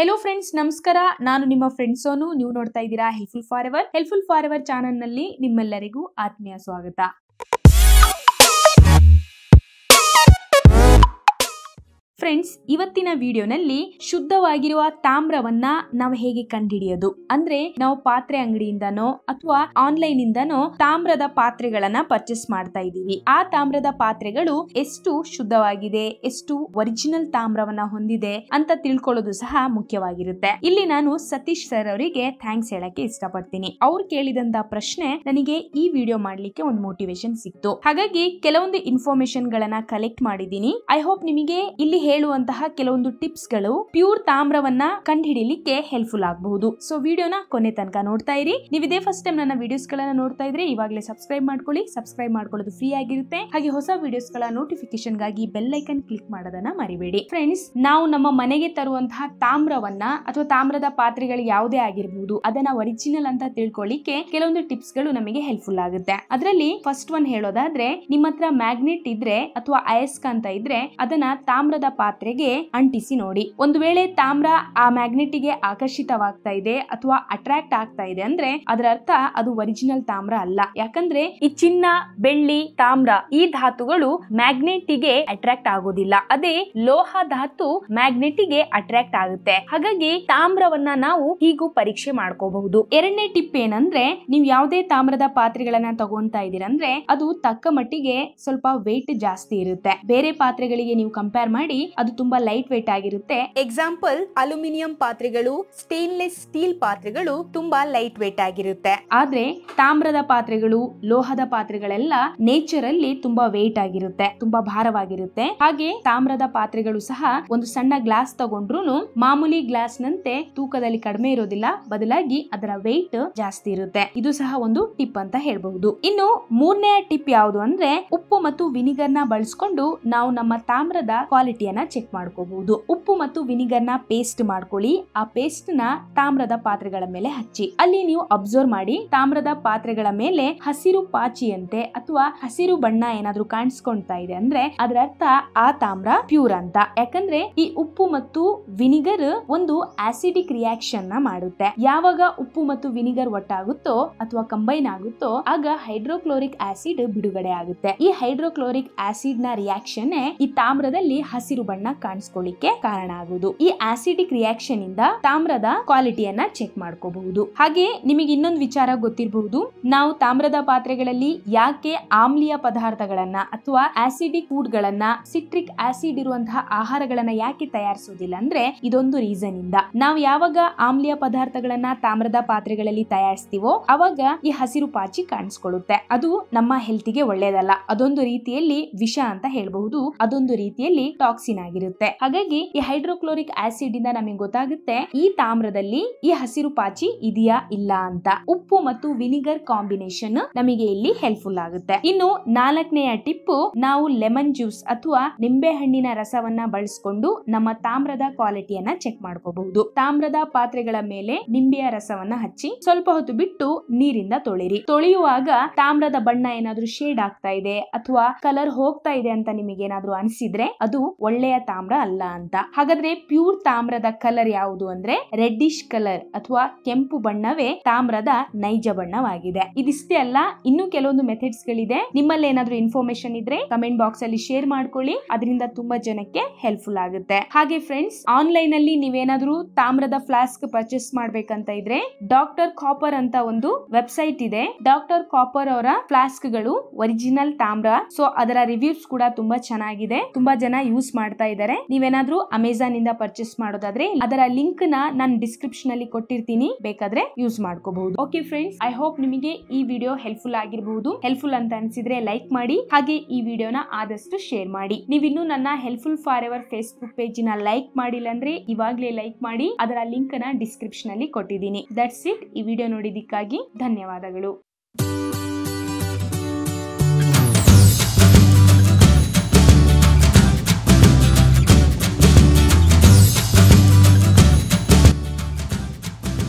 hello friends ನಮಸ್ಕಾರ ನಾನು ನಿಮ್ಮ ಫ್ರೆಂಡ್ಸೋನು ಸೋನು ನೀವು ನೋಡ್ತಾ ಇದ್ದೀರಾ helpful forever helpful forever channel ನಲ್ಲಿ ನಿಮ್ಮೆಲ್ಲರಿಗೂ ಆತ್ಮೀಯ ಸ್ವಾಗತ ಫ್ರೆಂಡ್ಸ್ ಇವತ್ತಿನ ವಿಡಿಯೋನಲ್ಲಿ ಶುದ್ಧವಾಗಿರುವ ತಾಮ್ರವನ್ನ ನಾವು ಹೇಗೆ ಕಂಡುಹಿಡಿಯೋದು ಅಂದ್ರೆ ನಾವು ಪಾತ್ರೆ ಅಂಗಡಿಯಿಂದನೋ ಅಥವಾ ಆನ್ಲೈನ್ ಇಂದನೋ ತಾಮ್ರದ ಪಾತ್ರೆಗಳನ್ನ ಪರ್ಚೇಸ್ ಮಾಡ್ತಾ ಇದ್ದೀವಿ ಆ ತಾಮ್ರದ ಪಾತ್ರೆಗಳು ಎಷ್ಟು ಶುದ್ಧವಾಗಿದೆ ಎಷ್ಟು ಒರಿಜಿನಲ್ ತಾಮ್ರವನ್ನ ಹೊಂದಿದೆ ಅಂತ ತಿಳ್ಕೊಳ್ಳೋದು ಸಹ ಮುಖ್ಯವಾಗಿರುತ್ತೆ ಇಲ್ಲಿ ನಾನು ಸತೀಶ್ ಸರ್ ಅವರಿಗೆ ಥ್ಯಾಂಕ್ಸ್ ಹೇಳಕ್ಕೆ ಇಷ್ಟಪಡ್ತೀನಿ ಅವ್ರು ಕೇಳಿದಂತ ಪ್ರಶ್ನೆ ನನಗೆ ಈ ವಿಡಿಯೋ ಮಾಡ್ಲಿಕ್ಕೆ ಒಂದು ಮೋಟಿವೇಶನ್ ಸಿಕ್ತು ಹಾಗಾಗಿ ಕೆಲವೊಂದು ಇನ್ಫಾರ್ಮೇಶನ್ ಗಳನ್ನ ಕಲೆಕ್ಟ್ ಮಾಡಿದ್ದೀನಿ ಐ ಹೋಪ್ ನಿಮಗೆ ಇಲ್ಲಿ ಹೇಳುವಂತಹ ಕೆಲವೊಂದು ಟಿಪ್ಸ್ ಗಳು ಪ್ಯೂರ್ ತಾಮ್ರವನ್ನ ಕಂಡುಹಿಡಿಯಲಿಕ್ಕೆ ಹೆಲ್ಪ್ಫುಲ್ ಆಗಬಹುದು ಸೊ ವಿಡಿಯೋನ ಕೊನೆ ತನಕ ನೋಡ್ತಾ ಇರಿ ನೀವು ಇದೇ ಫಸ್ಟ್ ಟೈಮ್ ನನ್ನ ವಿಡಿಯೋಸ್ ಗಳನ್ನ ನೋಡ್ತಾ ಇದ್ರೆ ಇವಾಗಲೇ ಸಬ್ಸ್ಕ್ರೈಬ್ ಮಾಡ್ಕೊಳ್ಳಿ ಸಬ್ಸ್ಕ್ರೈಬ್ ಮಾಡ್ಕೊಳ್ಳೋದು ಫ್ರೀ ಆಗಿರುತ್ತೆ ಹಾಗೆ ಹೊಸ ವಿಡಿಯೋಸ್ ಗಳ ನೋಟಿಫಿಕೇಶನ್ ಗಾಗಿ ಬೆಲ್ ಐಕನ್ ಕ್ಲಿಕ್ ಮಾಡೋದನ್ನ ಮರಿಬೇಡಿ ಫ್ರೆಂಡ್ಸ್ ನಾವು ನಮ್ಮ ಮನೆಗೆ ತರುವಂತಹ ತಾಮ್ರವನ್ನ ಅಥವಾ ತಾಮ್ರದ ಪಾತ್ರೆಗಳು ಯಾವುದೇ ಆಗಿರಬಹುದು ಅದನ್ನ ಒರಿಜಿನಲ್ ಅಂತ ತಿಳ್ಕೊಳ್ಳಿಕ್ಕೆ ಕೆಲವೊಂದು ಟಿಪ್ಸ್ ಗಳು ನಮಗೆ ಹೆಲ್ಪ್ಫುಲ್ ಆಗುತ್ತೆ ಅದರಲ್ಲಿ ಫಸ್ಟ್ ಒನ್ ಹೇಳೋದಾದ್ರೆ ನಿಮ್ಮ ಹತ್ರ ಮ್ಯಾಗ್ನೆಟ್ ಇದ್ರೆ ಅಥವಾ ಅಂತ ಇದ್ರೆ ಅದನ್ನ ತಾಮ್ರದ ಪಾತ್ರೆಗೆ ಅಂಟಿಸಿ ನೋಡಿ ಒಂದು ವೇಳೆ ತಾಮ್ರ ಆ ಮ್ಯಾಗ್ನೆಟ್ಗೆ ಆಕರ್ಷಿತವಾಗ್ತಾ ಇದೆ ಅಥವಾ ಅಟ್ರಾಕ್ಟ್ ಆಗ್ತಾ ಇದೆ ಅಂದ್ರೆ ಅದರ ಅರ್ಥ ಅದು ಒರಿಜಿನಲ್ ತಾಮ್ರ ಅಲ್ಲ ಯಾಕಂದ್ರೆ ಈ ಚಿನ್ನ ಬೆಳ್ಳಿ ತಾಮ್ರ ಈ ಧಾತುಗಳು ಮ್ಯಾಗ್ನೆಟಿಗೆ ಅಟ್ರಾಕ್ಟ್ ಆಗೋದಿಲ್ಲ ಅದೇ ಲೋಹ ಧಾತು ಮ್ಯಾಗ್ನೆಟಿಗೆ ಅಟ್ರಾಕ್ಟ್ ಆಗುತ್ತೆ ಹಾಗಾಗಿ ತಾಮ್ರವನ್ನ ನಾವು ಹೀಗೂ ಪರೀಕ್ಷೆ ಮಾಡ್ಕೋಬಹುದು ಎರಡನೇ ಟಿಪ್ ಏನಂದ್ರೆ ನೀವು ಯಾವುದೇ ತಾಮ್ರದ ಪಾತ್ರೆಗಳನ್ನ ತಗೊಂತಾ ಇದೀರಂದ್ರೆ ಅದು ತಕ್ಕ ಮಟ್ಟಿಗೆ ಸ್ವಲ್ಪ ವೆಯ್ಟ್ ಜಾಸ್ತಿ ಇರುತ್ತೆ ಬೇರೆ ಪಾತ್ರೆಗಳಿಗೆ ನೀವು ಕಂಪೇರ್ ಮಾಡಿ ಅದು ತುಂಬಾ ಲೈಟ್ ವೇಟ್ ಆಗಿರುತ್ತೆ ಎಕ್ಸಾಂಪಲ್ ಅಲ್ಯೂಮಿನಿಯಂ ಪಾತ್ರೆಗಳು ಸ್ಟೇನ್ಲೆಸ್ ಸ್ಟೀಲ್ ಪಾತ್ರೆಗಳು ತುಂಬಾ ಲೈಟ್ ವೇಟ್ ಆಗಿರುತ್ತೆ ಆದ್ರೆ ತಾಮ್ರದ ಪಾತ್ರೆಗಳು ಲೋಹದ ಪಾತ್ರೆಗಳೆಲ್ಲ ನೇಚರ್ ಅಲ್ಲಿ ತುಂಬಾ ವೇಟ್ ಆಗಿರುತ್ತೆ ತುಂಬಾ ಭಾರವಾಗಿರುತ್ತೆ ಹಾಗೆ ತಾಮ್ರದ ಪಾತ್ರೆಗಳು ಸಹ ಒಂದು ಸಣ್ಣ ಗ್ಲಾಸ್ ತಗೊಂಡ್ರು ಮಾಮೂಲಿ ಗ್ಲಾಸ್ ನಂತೆ ತೂಕದಲ್ಲಿ ಕಡಿಮೆ ಇರೋದಿಲ್ಲ ಬದಲಾಗಿ ಅದರ ವೆಯ್ಟ್ ಜಾಸ್ತಿ ಇರುತ್ತೆ ಇದು ಸಹ ಒಂದು ಟಿಪ್ ಅಂತ ಹೇಳಬಹುದು ಇನ್ನು ಮೂರನೇ ಟಿಪ್ ಯಾವುದು ಅಂದ್ರೆ ಉಪ್ಪು ಮತ್ತು ವಿನಿಗರ್ ನ ಬಳಸ್ಕೊಂಡು ನಾವು ನಮ್ಮ ತಾಮ್ರದ ಕ್ವಾಲಿಟಿ ಚೆಕ್ ಮಾಡ್ಕೋಬಹುದು ಉಪ್ಪು ಮತ್ತು ವಿನಿಗರ್ನ ಪೇಸ್ಟ್ ಮಾಡ್ಕೊಳ್ಳಿ ಆ ಪೇಸ್ಟ್ನ ತಾಮ್ರದ ಪಾತ್ರೆಗಳ ಮೇಲೆ ಹಚ್ಚಿ ಅಲ್ಲಿ ನೀವು ಅಬ್ಸರ್ವ್ ಮಾಡಿ ತಾಮ್ರದ ಪಾತ್ರೆಗಳ ಮೇಲೆ ಹಸಿರು ಪಾಚಿಯಂತೆ ಅಥವಾ ಹಸಿರು ಬಣ್ಣ ಏನಾದ್ರೂ ಕಾಣಿಸ್ಕೊಂತಾ ಇದೆ ಅಂದ್ರೆ ಅದರ ಅರ್ಥ ಆ ತಾಮ್ರ ಪ್ಯೂರ್ ಅಂತ ಯಾಕಂದ್ರೆ ಈ ಉಪ್ಪು ಮತ್ತು ವಿನಿಗರ್ ಒಂದು ಆಸಿಡಿಕ್ ರಿಯಾಕ್ಷನ್ ನ ಮಾಡುತ್ತೆ ಯಾವಾಗ ಉಪ್ಪು ಮತ್ತು ವಿನಿಗರ್ ಒಟ್ಟಾಗುತ್ತೋ ಅಥವಾ ಕಂಬೈನ್ ಆಗುತ್ತೋ ಆಗ ಹೈಡ್ರೋಕ್ಲೋರಿಕ್ ಆಸಿಡ್ ಬಿಡುಗಡೆ ಆಗುತ್ತೆ ಈ ಹೈಡ್ರೋಕ್ಲೋರಿಕ್ ಆಸಿಡ್ ನ ರಿಯಾಕ್ಷನ್ ಈ ತಾಮ್ರದಲ್ಲಿ ಹಸಿರು ಬಣ್ಣ ಕಾಣಿಸ್ಕೊಳ್ಳಿಕ್ಕೆ ಕಾರಣ ಆಗುವುದು ಈ ಆಸಿಡಿಕ್ ರಿಯಾಕ್ಷನ್ ಇಂದ ತಾಮ್ರದ ಕ್ವಾಲಿಟಿಯನ್ನ ಚೆಕ್ ಮಾಡ್ಕೋಬಹುದು ಹಾಗೆ ನಿಮಗೆ ಇನ್ನೊಂದು ವಿಚಾರ ಗೊತ್ತಿರಬಹುದು ನಾವು ತಾಮ್ರದ ಪಾತ್ರೆಗಳಲ್ಲಿ ಯಾಕೆ ಆಮ್ಲೀಯ ಪದಾರ್ಥಗಳನ್ನ ಅಥವಾ ಆಸಿಡಿಕ್ ಫುಡ್ ಗಳನ್ನ ಸಿಟ್ರಿಕ್ ಆಸಿಡ್ ಇರುವಂತಹ ಆಹಾರಗಳನ್ನ ಯಾಕೆ ತಯಾರಿಸುವುದಿಲ್ಲ ಅಂದ್ರೆ ಇದೊಂದು ರೀಸನ್ ಇಂದ ನಾವು ಯಾವಾಗ ಆಮ್ಲೀಯ ಪದಾರ್ಥಗಳನ್ನ ತಾಮ್ರದ ಪಾತ್ರೆಗಳಲ್ಲಿ ತಯಾರಿಸ್ತೀವೋ ಅವಾಗ ಈ ಹಸಿರು ಪಾಚಿ ಕಾಣಿಸ್ಕೊಳ್ಳುತ್ತೆ ಅದು ನಮ್ಮ ಹೆಲ್ತ್ ಗೆ ಒಳ್ಳೇದಲ್ಲ ಅದೊಂದು ರೀತಿಯಲ್ಲಿ ವಿಷ ಅಂತ ಹೇಳಬಹುದು ಅದೊಂದು ರೀತಿಯಲ್ಲಿ ಟಾಕ್ಸಿನ್ ಹೆಚ್ಚಿನಾಗಿರುತ್ತೆ ಹಾಗಾಗಿ ಈ ಹೈಡ್ರೋಕ್ಲೋರಿಕ್ ಆಸಿಡ್ ಇಂದ ನಮಗೆ ಗೊತ್ತಾಗುತ್ತೆ ಈ ತಾಮ್ರದಲ್ಲಿ ಈ ಹಸಿರು ಪಾಚಿ ಇದೆಯಾ ಇಲ್ಲ ಅಂತ ಉಪ್ಪು ಮತ್ತು ವಿನಿಗರ್ ಕಾಂಬಿನೇಷನ್ ನಮಗೆ ಇಲ್ಲಿ ಹೆಲ್ಪ್ಫುಲ್ ಆಗುತ್ತೆ ಇನ್ನು ನಾಲ್ಕನೆಯ ಟಿಪ್ಪು ನಾವು ಲೆಮನ್ ಜ್ಯೂಸ್ ಅಥವಾ ನಿಂಬೆ ಹಣ್ಣಿನ ರಸವನ್ನ ಬಳಸಿಕೊಂಡು ನಮ್ಮ ತಾಮ್ರದ ಕ್ವಾಲಿಟಿಯನ್ನ ಚೆಕ್ ಮಾಡ್ಕೋಬಹುದು ತಾಮ್ರದ ಪಾತ್ರೆಗಳ ಮೇಲೆ ನಿಂಬೆಯ ರಸವನ್ನ ಹಚ್ಚಿ ಸ್ವಲ್ಪ ಹೊತ್ತು ಬಿಟ್ಟು ನೀರಿಂದ ತೊಳಿರಿ ತೊಳೆಯುವಾಗ ತಾಮ್ರದ ಬಣ್ಣ ಏನಾದ್ರೂ ಶೇಡ್ ಆಗ್ತಾ ಇದೆ ಅಥವಾ ಕಲರ್ ಹೋಗ್ತಾ ಇದೆ ಅಂತ ನಿಮಗೆ ಏನಾದ್ರೂ ಅನಿಸಿದ್ರೆ ಅದು ಒಳ್ಳೆ ಒಳ್ಳೆಯ ತಾಮ್ರ ಅಲ್ಲ ಅಂತ ಹಾಗಾದ್ರೆ ಪ್ಯೂರ್ ತಾಮ್ರದ ಕಲರ್ ಯಾವುದು ಅಂದ್ರೆ ರೆಡ್ಡಿಶ್ ಕಲರ್ ಅಥವಾ ಕೆಂಪು ಬಣ್ಣವೇ ತಾಮ್ರದ ನೈಜ ಬಣ್ಣವಾಗಿದೆ ಇದಿಷ್ಟೇ ಅಲ್ಲ ಇನ್ನು ಕೆಲವೊಂದು ಮೆಥಡ್ಸ್ ಗಳಿದೆ ನಿಮ್ಮಲ್ಲಿ ಏನಾದ್ರೂ ಇನ್ಫಾರ್ಮೇಶನ್ ಇದ್ರೆ ಕಮೆಂಟ್ ಬಾಕ್ಸ್ ಅಲ್ಲಿ ಶೇರ್ ಮಾಡ್ಕೊಳ್ಳಿ ಅದರಿಂದ ತುಂಬಾ ಜನಕ್ಕೆ ಹೆಲ್ಪ್ಫುಲ್ ಆಗುತ್ತೆ ಹಾಗೆ ಫ್ರೆಂಡ್ಸ್ ಆನ್ಲೈನ್ ಅಲ್ಲಿ ನೀವೇನಾದ್ರೂ ತಾಮ್ರದ ಫ್ಲಾಸ್ಕ್ ಪರ್ಚೇಸ್ ಮಾಡ್ಬೇಕಂತ ಇದ್ರೆ ಡಾಕ್ಟರ್ ಕಾಪರ್ ಅಂತ ಒಂದು ವೆಬ್ಸೈಟ್ ಇದೆ ಡಾಕ್ಟರ್ ಕಾಪರ್ ಅವರ ಫ್ಲಾಸ್ಕ್ ಗಳು ಒರಿಜಿನಲ್ ತಾಮ್ರ ಸೊ ಅದರ ರಿವ್ಯೂಸ್ ಕೂಡ ತುಂಬಾ ಚೆನ್ನಾಗಿದೆ ತುಂಬಾ ಜನ ಯೂಸ್ ಮಾಡ ಮಾಡ್ತಾ ಇದ್ದಾರೆ ನೀವೇನಾದ್ರೂ ಅಮೆಝಾನ್ ಇಂದ ಪರ್ಚೇಸ್ ಮಾಡೋದಾದ್ರೆ ಅದರ ಲಿಂಕ್ ನ ನಾನು ಡಿಸ್ಕ್ರಿಪ್ಷನ್ ಅಲ್ಲಿ ಕೊಟ್ಟಿರ್ತೀನಿ ಬೇಕಾದ್ರೆ ಯೂಸ್ ಮಾಡ್ಕೋಬಹುದು ಓಕೆ ಫ್ರೆಂಡ್ಸ್ ಐ ಹೋಪ್ ನಿಮಗೆ ಈ ವಿಡಿಯೋ ಹೆಲ್ಪ್ಫುಲ್ ಆಗಿರಬಹುದು ಹೆಲ್ಪ್ಫುಲ್ ಅಂತ ಅನ್ಸಿದ್ರೆ ಲೈಕ್ ಮಾಡಿ ಹಾಗೆ ಈ ವಿಡಿಯೋನ ಆದಷ್ಟು ಶೇರ್ ಮಾಡಿ ನೀವಿನ್ನು ನನ್ನ helpful forever Facebook page ನ ಲೈಕ್ ಮಾಡಿಲ್ಲ ಅಂದ್ರೆ ಇವಾಗ್ಲೇ ಲೈಕ್ ಮಾಡಿ ಅದರ ಲಿಂಕ್ ನ ಡಿಸ್ಕ್ರಿಪ್ಷನ್ ಅಲ್ಲಿ ಕೊಟ್ಟಿದ್ದೀನಿ ದಟ್ಸ್ ಇಟ್ ಈ ವಿಡಿಯೋ ನೋಡಿದ್ದಕ್ಕಾಗಿ ಧನ್ಯವಾದಗಳು